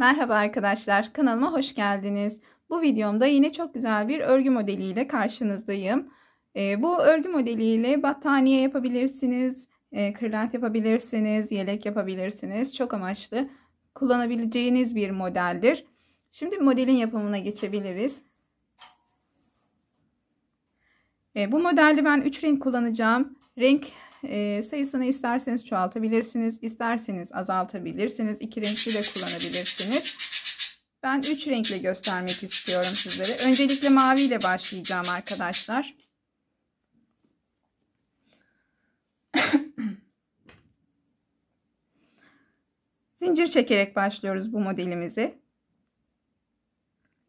Merhaba arkadaşlar kanalıma hoş geldiniz. Bu videomda yine çok güzel bir örgü modeliyle karşınızdayım. E, bu örgü modeliyle battaniye yapabilirsiniz, e, kırlent yapabilirsiniz, yelek yapabilirsiniz. Çok amaçlı kullanabileceğiniz bir modeldir. Şimdi modelin yapımına geçebiliriz. E, bu modelde ben 3 renk kullanacağım. Renk e, sayısını isterseniz çoğaltabilirsiniz, isterseniz azaltabilirsiniz. İki renkli de kullanabilirsiniz. Ben üç renkle göstermek istiyorum sizlere. Öncelikle mavi ile başlayacağım arkadaşlar. Zincir çekerek başlıyoruz bu modelimizi.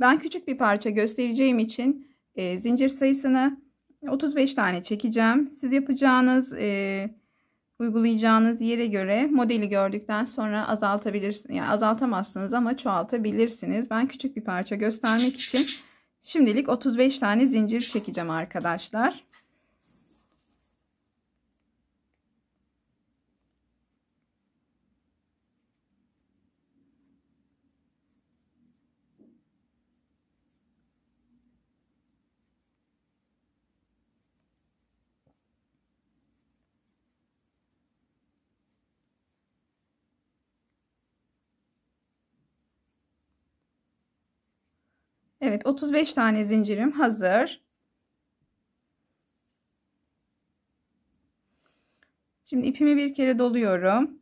Ben küçük bir parça göstereceğim için e, zincir sayısını 35 tane çekeceğim. Siz yapacağınız e, uygulayacağınız yere göre modeli gördükten sonra azaltabilirsiniz. Yani azaltamazsınız ama çoğaltabilirsiniz. Ben küçük bir parça göstermek için şimdilik 35 tane zincir çekeceğim arkadaşlar. Evet 35 tane zincirim hazır. Şimdi ipimi bir kere doluyorum.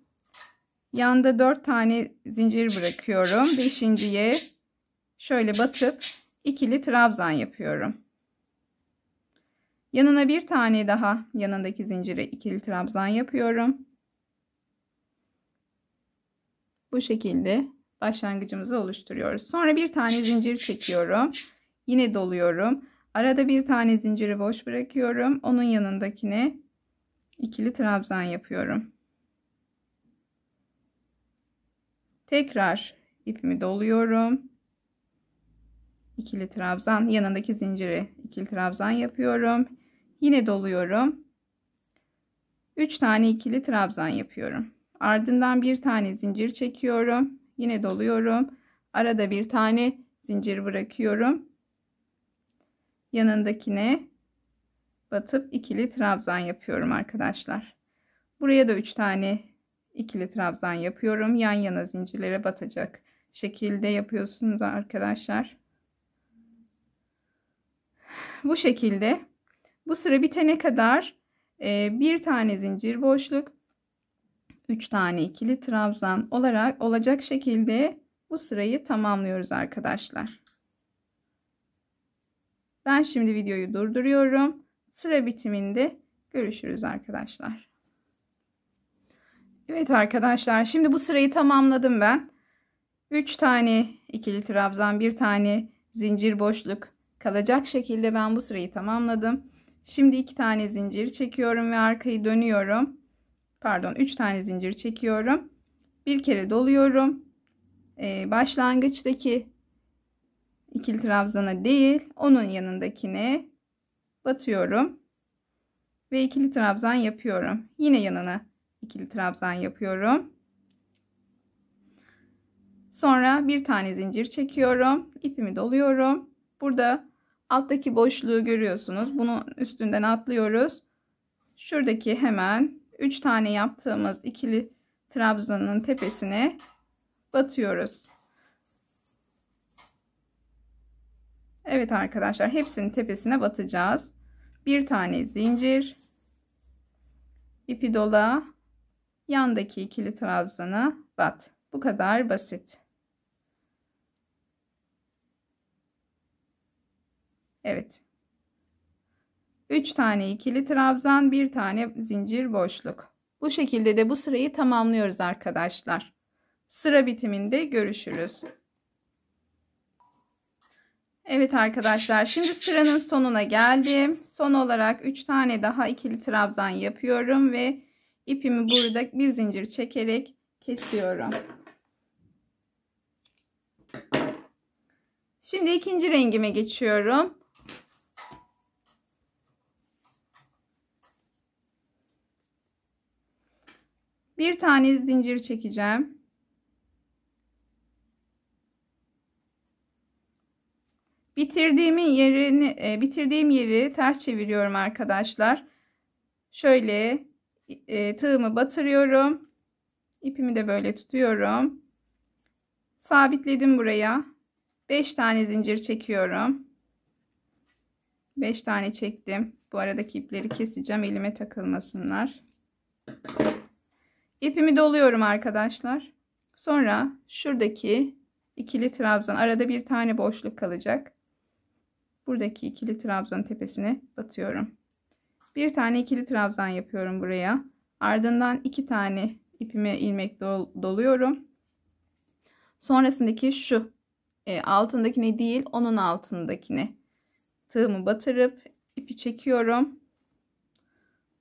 Yanda 4 tane zincir bırakıyorum. 5.ye şöyle batıp ikili trabzan yapıyorum. Yanına bir tane daha yanındaki zincire ikili trabzan yapıyorum. Bu şekilde başlangıcımızı oluşturuyoruz. Sonra bir tane zincir çekiyorum. Yine doluyorum. Arada bir tane zinciri boş bırakıyorum. Onun yanındakine ikili trabzan yapıyorum. Tekrar ipimi doluyorum. İkili trabzan yanındaki zinciri ikili trabzan yapıyorum. Yine doluyorum. 3 tane ikili trabzan yapıyorum. Ardından bir tane zincir çekiyorum. Yine doluyorum. Arada bir tane zincir bırakıyorum. Yanındakine batıp ikili trabzan yapıyorum arkadaşlar. Buraya da üç tane ikili trabzan yapıyorum. Yan yana zincirlere batacak şekilde yapıyorsunuz arkadaşlar. Bu şekilde bu sıra bitene kadar bir tane zincir boşluk 3 tane ikili trabzan olarak olacak şekilde bu sırayı tamamlıyoruz arkadaşlar. Ben şimdi videoyu durduruyorum. Sıra bitiminde görüşürüz arkadaşlar. Evet arkadaşlar şimdi bu sırayı tamamladım ben. 3 tane ikili trabzan, bir tane zincir boşluk kalacak şekilde ben bu sırayı tamamladım. Şimdi iki tane zincir çekiyorum ve arkayı dönüyorum pardon 3 tane zincir çekiyorum. Bir kere doluyorum. Ee, başlangıçtaki ikili trabzana değil onun yanındakine batıyorum. Ve ikili trabzan yapıyorum. Yine yanına ikili trabzan yapıyorum. Sonra bir tane zincir çekiyorum. ipimi doluyorum. Burada alttaki boşluğu görüyorsunuz. Bunu üstünden atlıyoruz. Şuradaki hemen 3 tane yaptığımız ikili trabzanın tepesine batıyoruz. Evet arkadaşlar hepsinin tepesine batacağız. Bir tane zincir, ipi dola, yandaki ikili trabzana bat. Bu kadar basit. Evet. 3 tane ikili trabzan, 1 tane zincir boşluk. Bu şekilde de bu sırayı tamamlıyoruz arkadaşlar. Sıra bitiminde görüşürüz. Evet arkadaşlar şimdi sıranın sonuna geldim. Son olarak 3 tane daha ikili trabzan yapıyorum ve ipimi burada bir zincir çekerek kesiyorum. Şimdi ikinci rengime geçiyorum. Bir tane zincir çekeceğim. Bitirdiğimi yerini e, bitirdiğim yeri ters çeviriyorum arkadaşlar. Şöyle e, tığımı batırıyorum. İpimi de böyle tutuyorum. Sabitledim buraya. 5 tane zincir çekiyorum. 5 tane çektim. Bu aradaki ipleri keseceğim elime takılmasınlar. İpimi doluyorum arkadaşlar. Sonra şuradaki ikili trabzan arada bir tane boşluk kalacak. Buradaki ikili trabzan tepesine batıyorum. Bir tane ikili trabzan yapıyorum buraya. Ardından iki tane ipime ilmek doluyorum. Sonrasındaki şu e, altındakine değil onun altındakine tığımı batırıp ipi çekiyorum.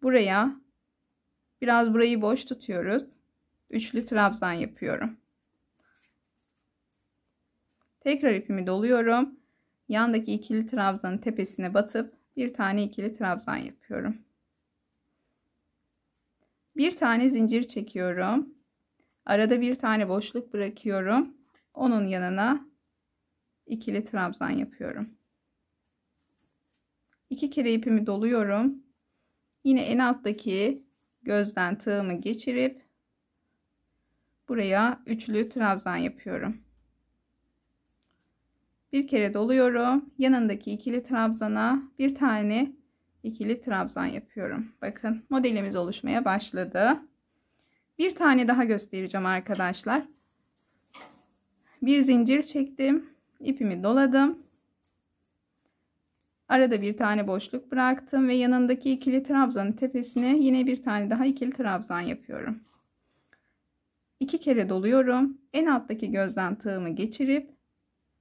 Buraya Biraz burayı boş tutuyoruz. Üçlü trabzan yapıyorum. Tekrar ipimi doluyorum. Yandaki ikili trabzanın tepesine batıp bir tane ikili trabzan yapıyorum. Bir tane zincir çekiyorum. Arada bir tane boşluk bırakıyorum. Onun yanına ikili trabzan yapıyorum. İki kere ipimi doluyorum. Yine en alttaki gözden tığımı geçirip buraya üçlü trabzan yapıyorum. Bir kere doluyorum. Yanındaki ikili trabzana bir tane ikili trabzan yapıyorum. Bakın modelimiz oluşmaya başladı. Bir tane daha göstereceğim arkadaşlar. Bir zincir çektim. ipimi doladım. Arada bir tane boşluk bıraktım ve yanındaki ikili trabzanın tepesine yine bir tane daha ikili trabzan yapıyorum. İki kere doluyorum. En alttaki gözden tığımı geçirip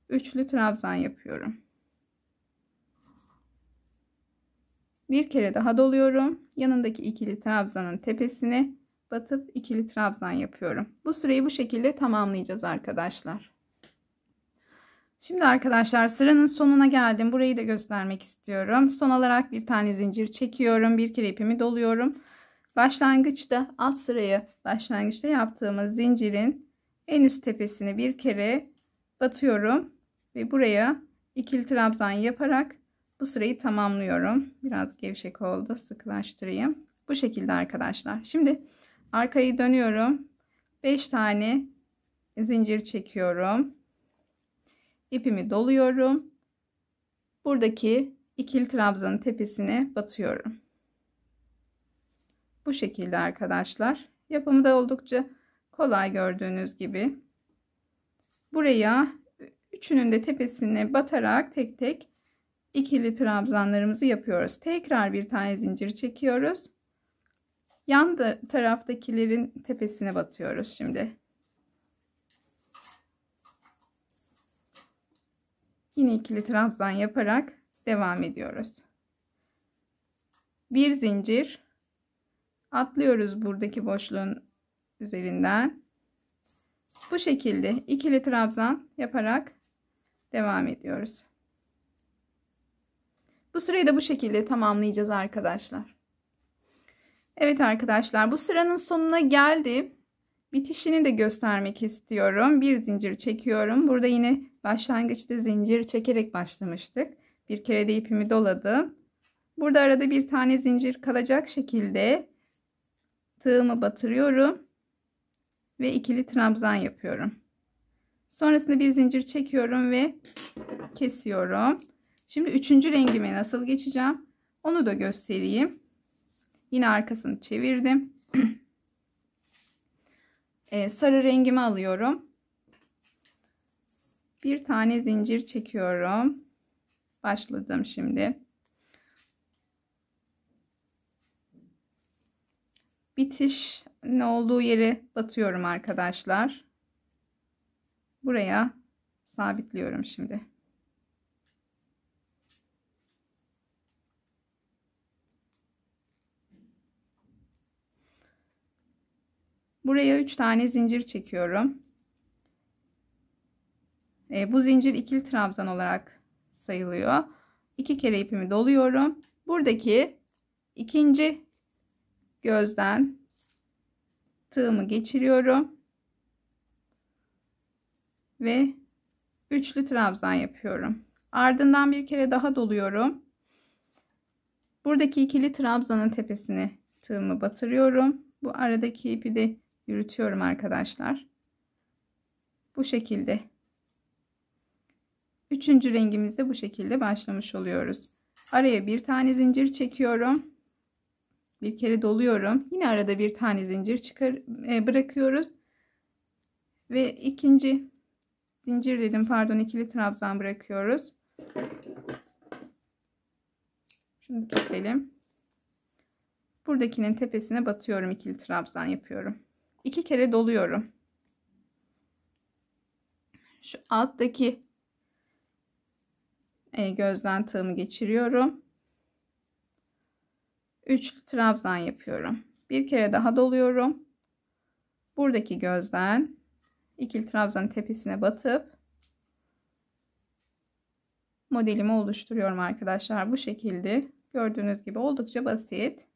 üçlü trabzan yapıyorum. Bir kere daha doluyorum. Yanındaki ikili trabzanın tepesine batıp ikili trabzan yapıyorum. Bu süreyi bu şekilde tamamlayacağız arkadaşlar. Şimdi arkadaşlar sıranın sonuna geldim. Burayı da göstermek istiyorum. Son olarak bir tane zincir çekiyorum. Bir kere ipimi doluyorum. Başlangıçta alt sırayı başlangıçta yaptığımız zincirin en üst tepesini bir kere batıyorum. Ve buraya ikili trabzan yaparak bu sırayı tamamlıyorum. Biraz gevşek oldu. Sıkılaştırayım. Bu şekilde arkadaşlar. Şimdi arkayı dönüyorum. 5 tane zincir çekiyorum ipimi doluyorum. Buradaki ikili trabzanın tepesine batıyorum. Bu şekilde arkadaşlar. Yapımı da oldukça kolay gördüğünüz gibi. Buraya üçünün de tepesine batarak tek tek ikili trabzanlarımızı yapıyoruz. Tekrar bir tane zincir çekiyoruz. Yan taraftakilerin tepesine batıyoruz şimdi. yine ikili trabzan yaparak devam ediyoruz. Bir zincir atlıyoruz buradaki boşluğun üzerinden. Bu şekilde ikili trabzan yaparak devam ediyoruz. Bu sırayı da bu şekilde tamamlayacağız arkadaşlar. Evet arkadaşlar bu sıranın sonuna geldim bitişini de göstermek istiyorum. Bir zincir çekiyorum. Burada yine başlangıçta zincir çekerek başlamıştık. Bir kere de ipimi doladım. Burada arada bir tane zincir kalacak şekilde tığımı batırıyorum ve ikili trabzan yapıyorum. Sonrasında bir zincir çekiyorum ve kesiyorum. Şimdi üçüncü rengime nasıl geçeceğim onu da göstereyim. Yine arkasını çevirdim. Ee, sarı rengimi alıyorum. Bir tane zincir çekiyorum. Başladım şimdi. Bitiş ne olduğu yeri batıyorum arkadaşlar. Buraya sabitliyorum şimdi. Buraya 3 tane zincir çekiyorum. E, bu zincir ikili trabzan olarak sayılıyor. 2 kere ipimi doluyorum. Buradaki ikinci gözden tığımı geçiriyorum. Ve üçlü trabzan yapıyorum. Ardından bir kere daha doluyorum. Buradaki ikili trabzanın tepesine tığımı batırıyorum. Bu aradaki ipi de yürütüyorum arkadaşlar. Bu şekilde. Üçüncü rengimizde bu şekilde başlamış oluyoruz. Araya bir tane zincir çekiyorum. Bir kere doluyorum. Yine arada bir tane zincir çıkar e, bırakıyoruz. Ve ikinci zincir dedim pardon ikili trabzan bırakıyoruz. Şimdi keselim. Buradakinin tepesine batıyorum ikili trabzan yapıyorum iki kere doluyorum. Şu alttaki e, gözden tığımı geçiriyorum. 3 trabzan yapıyorum. Bir kere daha doluyorum. Buradaki gözden ikili trabzanın tepesine batıp modelimi oluşturuyorum arkadaşlar. Bu şekilde gördüğünüz gibi oldukça basit.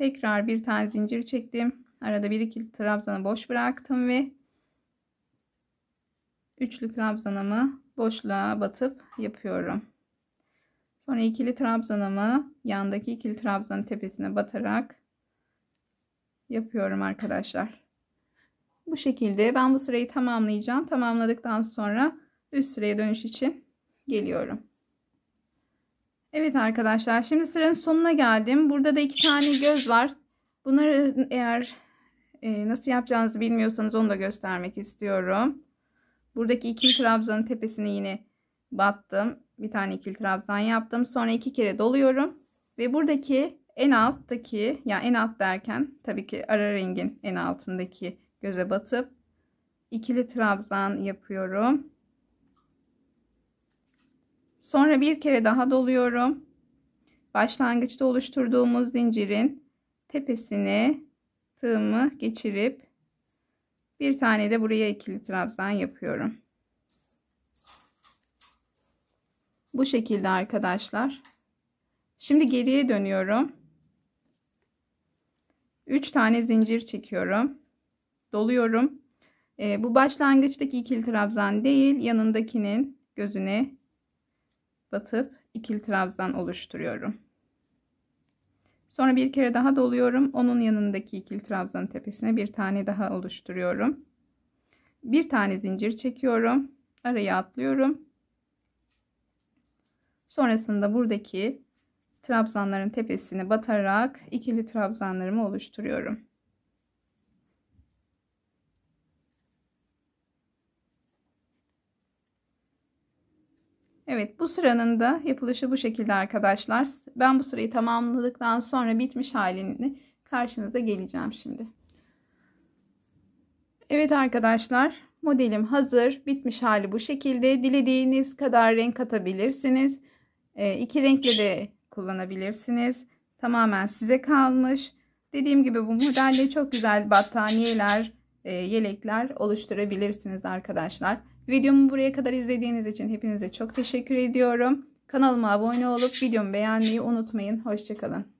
Tekrar bir tane zincir çektim. Arada bir iki trabzanı boş bıraktım ve üçlü trabzanımı boşluğa batıp yapıyorum. Sonra ikili trabzanımı yandaki ikili trabzanın tepesine batarak yapıyorum arkadaşlar. Bu şekilde ben bu sırayı tamamlayacağım. Tamamladıktan sonra üst sıraya dönüş için geliyorum. Evet arkadaşlar şimdi sıranın sonuna geldim. Burada da iki tane göz var. Bunları eğer e, nasıl yapacağınızı bilmiyorsanız onu da göstermek istiyorum. Buradaki ikili trabzanın tepesini yine battım. Bir tane ikili trabzan yaptım. Sonra iki kere doluyorum. Ve buradaki en alttaki yani en alt derken tabii ki ara rengin en altındaki göze batıp ikili trabzan yapıyorum. Sonra bir kere daha doluyorum. Başlangıçta oluşturduğumuz zincirin tepesine tığımı geçirip bir tane de buraya ikili trabzan yapıyorum. Bu şekilde arkadaşlar. Şimdi geriye dönüyorum. 3 tane zincir çekiyorum. Doluyorum. Ee, bu başlangıçtaki ikili trabzan değil yanındakinin gözüne batıp ikili trabzan oluşturuyorum. Sonra bir kere daha doluyorum. Onun yanındaki ikili trabzan tepesine bir tane daha oluşturuyorum. Bir tane zincir çekiyorum. Araya atlıyorum. Sonrasında buradaki trabzanların tepesini batarak ikili trabzanlarımı oluşturuyorum. Evet bu sıranın da yapılışı bu şekilde arkadaşlar. Ben bu sırayı tamamladıktan sonra bitmiş halini karşınıza geleceğim şimdi. Evet arkadaşlar modelim hazır. Bitmiş hali bu şekilde. Dilediğiniz kadar renk katabilirsiniz. E, ee, iki renkle de kullanabilirsiniz. Tamamen size kalmış. Dediğim gibi bu modelle çok güzel battaniyeler, e, yelekler oluşturabilirsiniz arkadaşlar. Videomu buraya kadar izlediğiniz için hepinize çok teşekkür ediyorum. Kanalıma abone olup videomu beğenmeyi unutmayın. Hoşçakalın.